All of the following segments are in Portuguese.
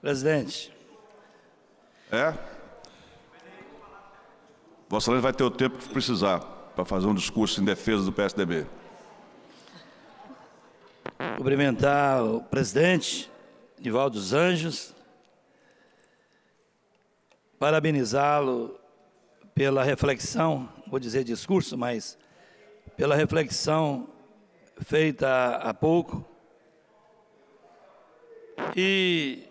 Presidente. É? Vossa Excelência vai ter o tempo que precisar para fazer um discurso em defesa do PSDB. Cumprimentar o presidente, Nivaldo dos Anjos, parabenizá-lo pela reflexão, vou dizer discurso, mas pela reflexão feita há pouco. E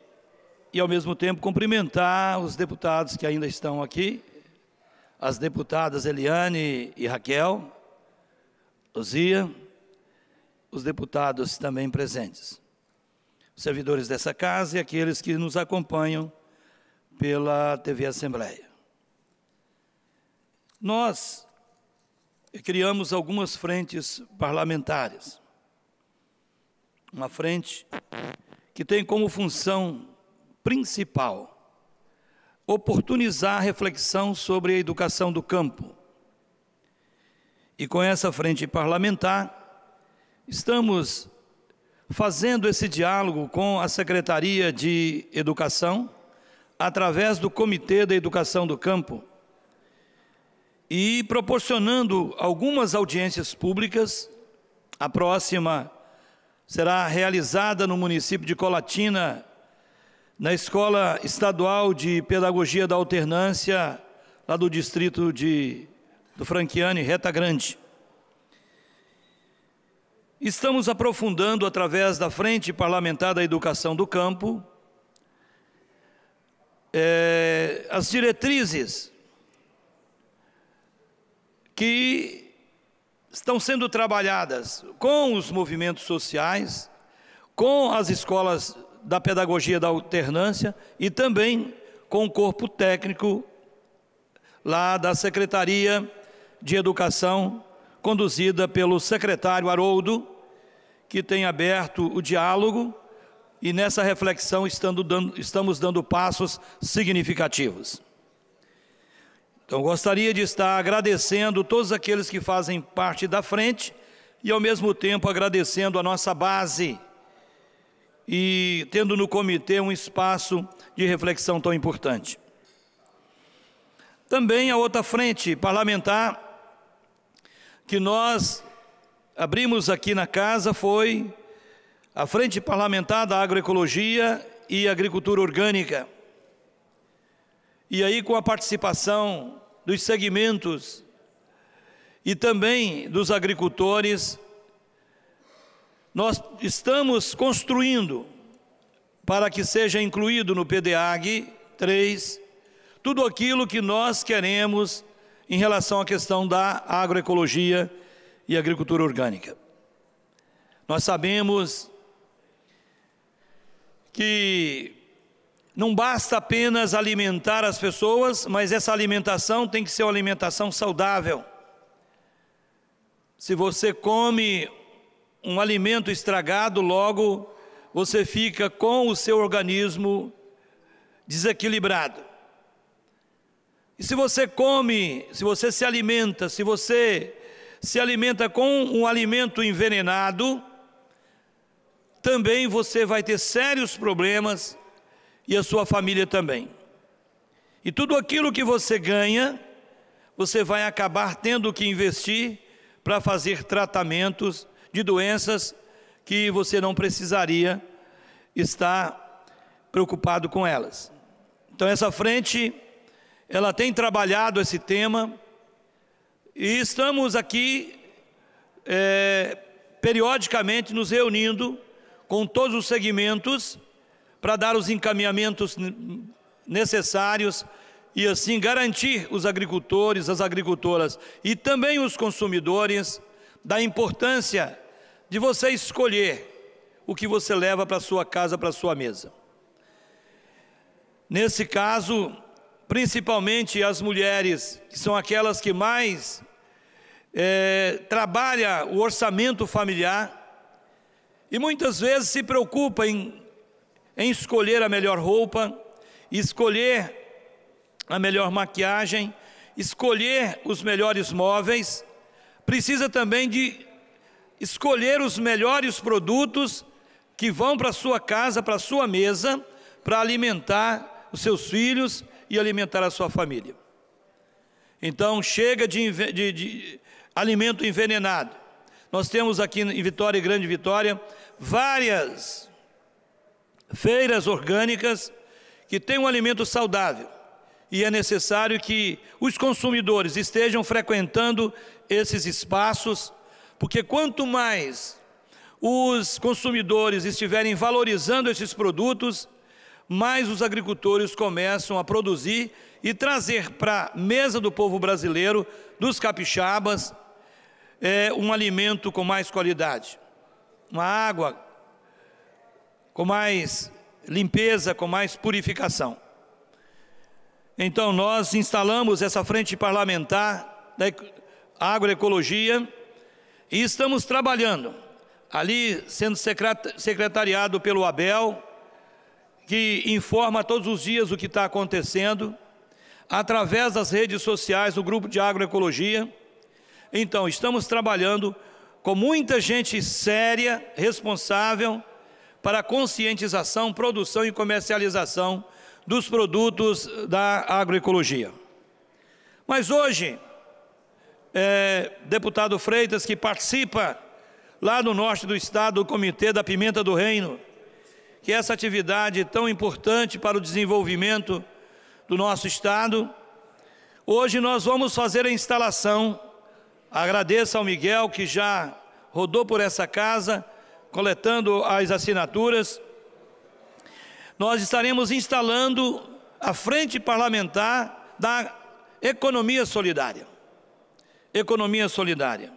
e, ao mesmo tempo, cumprimentar os deputados que ainda estão aqui, as deputadas Eliane e Raquel, Luzia, os deputados também presentes, os servidores dessa casa e aqueles que nos acompanham pela TV Assembleia. Nós criamos algumas frentes parlamentares. Uma frente que tem como função principal: oportunizar a reflexão sobre a educação do campo. E com essa frente parlamentar, estamos fazendo esse diálogo com a Secretaria de Educação, através do Comitê da Educação do Campo, e proporcionando algumas audiências públicas. A próxima será realizada no município de Colatina, na Escola Estadual de Pedagogia da Alternância, lá do distrito de, do Franquiane, Reta Grande. Estamos aprofundando, através da Frente Parlamentar da Educação do Campo, é, as diretrizes que estão sendo trabalhadas com os movimentos sociais, com as escolas da pedagogia da alternância e também com o corpo técnico lá da Secretaria de Educação, conduzida pelo secretário Haroldo, que tem aberto o diálogo e nessa reflexão dando, estamos dando passos significativos. Então, gostaria de estar agradecendo todos aqueles que fazem parte da frente e, ao mesmo tempo, agradecendo a nossa base e tendo no comitê um espaço de reflexão tão importante. Também a outra frente parlamentar que nós abrimos aqui na casa foi a Frente Parlamentar da Agroecologia e Agricultura Orgânica. E aí, com a participação dos segmentos e também dos agricultores nós estamos construindo para que seja incluído no PDAG 3 tudo aquilo que nós queremos em relação à questão da agroecologia e agricultura orgânica. Nós sabemos que não basta apenas alimentar as pessoas, mas essa alimentação tem que ser uma alimentação saudável. Se você come um alimento estragado, logo você fica com o seu organismo desequilibrado. E se você come, se você se alimenta, se você se alimenta com um alimento envenenado, também você vai ter sérios problemas e a sua família também. E tudo aquilo que você ganha, você vai acabar tendo que investir para fazer tratamentos de doenças que você não precisaria estar preocupado com elas. Então essa frente ela tem trabalhado esse tema e estamos aqui é, periodicamente nos reunindo com todos os segmentos para dar os encaminhamentos necessários e assim garantir os agricultores, as agricultoras e também os consumidores da importância de você escolher o que você leva para sua casa, para sua mesa. Nesse caso, principalmente as mulheres, que são aquelas que mais é, trabalha o orçamento familiar e muitas vezes se preocupam em, em escolher a melhor roupa, escolher a melhor maquiagem, escolher os melhores móveis precisa também de escolher os melhores produtos que vão para sua casa, para sua mesa, para alimentar os seus filhos e alimentar a sua família. Então, chega de, de, de alimento envenenado. Nós temos aqui em Vitória e Grande Vitória várias feiras orgânicas que têm um alimento saudável e é necessário que os consumidores estejam frequentando esses espaços, porque quanto mais os consumidores estiverem valorizando esses produtos, mais os agricultores começam a produzir e trazer para a mesa do povo brasileiro, dos capixabas, é, um alimento com mais qualidade, uma água com mais limpeza, com mais purificação. Então, nós instalamos essa frente parlamentar da agroecologia e estamos trabalhando, ali sendo secretariado pelo Abel, que informa todos os dias o que está acontecendo, através das redes sociais, do grupo de agroecologia. Então, estamos trabalhando com muita gente séria, responsável, para conscientização, produção e comercialização dos produtos da agroecologia. Mas hoje, é, deputado Freitas, que participa lá no norte do estado do Comitê da Pimenta do Reino, que é essa atividade tão importante para o desenvolvimento do nosso estado, hoje nós vamos fazer a instalação. Agradeço ao Miguel que já rodou por essa casa coletando as assinaturas nós estaremos instalando a frente parlamentar da economia solidária. Economia solidária.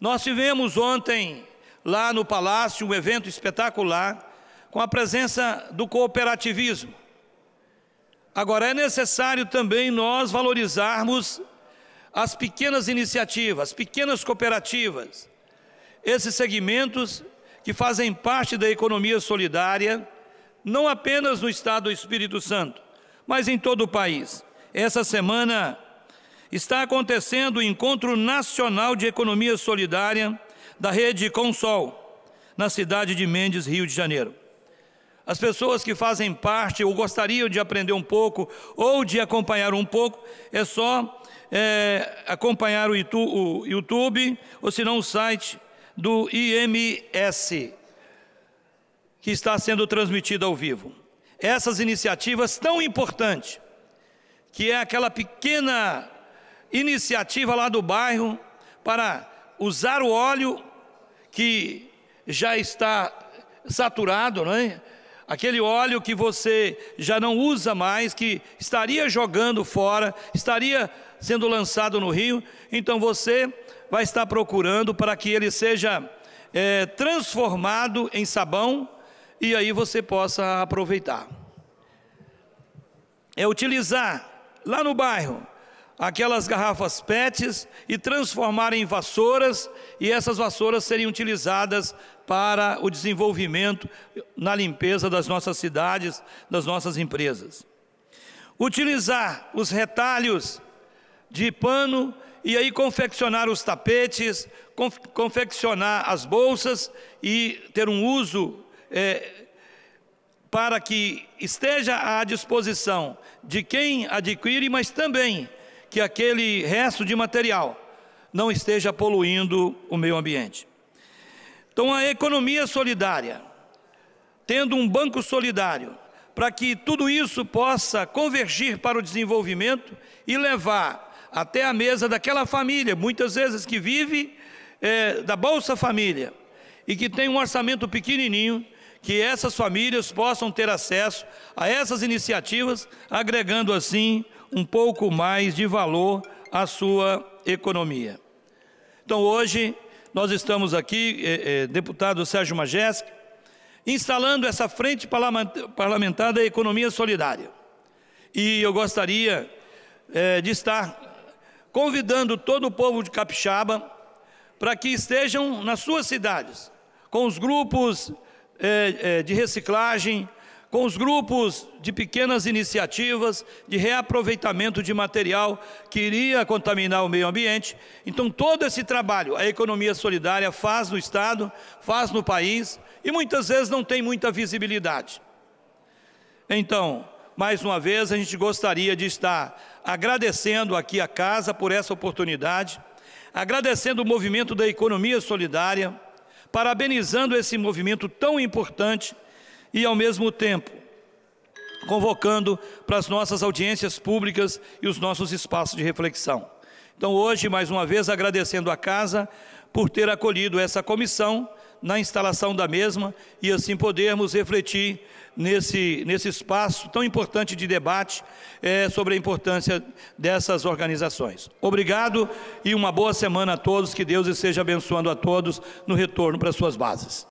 Nós tivemos ontem lá no Palácio um evento espetacular com a presença do cooperativismo. Agora, é necessário também nós valorizarmos as pequenas iniciativas, as pequenas cooperativas, esses segmentos que fazem parte da economia solidária não apenas no estado do Espírito Santo, mas em todo o país. Essa semana está acontecendo o Encontro Nacional de Economia Solidária da Rede Consol, na cidade de Mendes, Rio de Janeiro. As pessoas que fazem parte ou gostariam de aprender um pouco ou de acompanhar um pouco, é só é, acompanhar o YouTube ou, se não, o site do IMS, que está sendo transmitida ao vivo. Essas iniciativas tão importantes, que é aquela pequena iniciativa lá do bairro para usar o óleo que já está saturado, não é? Aquele óleo que você já não usa mais, que estaria jogando fora, estaria sendo lançado no rio, então você vai estar procurando para que ele seja é, transformado em sabão e aí você possa aproveitar. É utilizar lá no bairro aquelas garrafas PETs e transformar em vassouras, e essas vassouras seriam utilizadas para o desenvolvimento na limpeza das nossas cidades, das nossas empresas. Utilizar os retalhos de pano e aí confeccionar os tapetes, confeccionar as bolsas e ter um uso é, para que esteja à disposição de quem adquire, mas também que aquele resto de material não esteja poluindo o meio ambiente. Então, a economia solidária, tendo um banco solidário, para que tudo isso possa convergir para o desenvolvimento e levar até a mesa daquela família, muitas vezes que vive é, da Bolsa Família e que tem um orçamento pequenininho que essas famílias possam ter acesso a essas iniciativas, agregando assim um pouco mais de valor à sua economia. Então, hoje, nós estamos aqui, eh, eh, deputado Sérgio Majeski, instalando essa frente parlamentar da economia solidária. E eu gostaria eh, de estar convidando todo o povo de Capixaba para que estejam nas suas cidades, com os grupos é, é, de reciclagem, com os grupos de pequenas iniciativas de reaproveitamento de material que iria contaminar o meio ambiente. Então, todo esse trabalho a economia solidária faz no Estado, faz no país e muitas vezes não tem muita visibilidade. Então, mais uma vez, a gente gostaria de estar agradecendo aqui a casa por essa oportunidade, agradecendo o movimento da economia solidária parabenizando esse movimento tão importante e, ao mesmo tempo, convocando para as nossas audiências públicas e os nossos espaços de reflexão. Então, hoje, mais uma vez, agradecendo à Casa por ter acolhido essa comissão na instalação da mesma e assim podermos refletir nesse, nesse espaço tão importante de debate é, sobre a importância dessas organizações. Obrigado e uma boa semana a todos, que Deus esteja abençoando a todos no retorno para suas bases.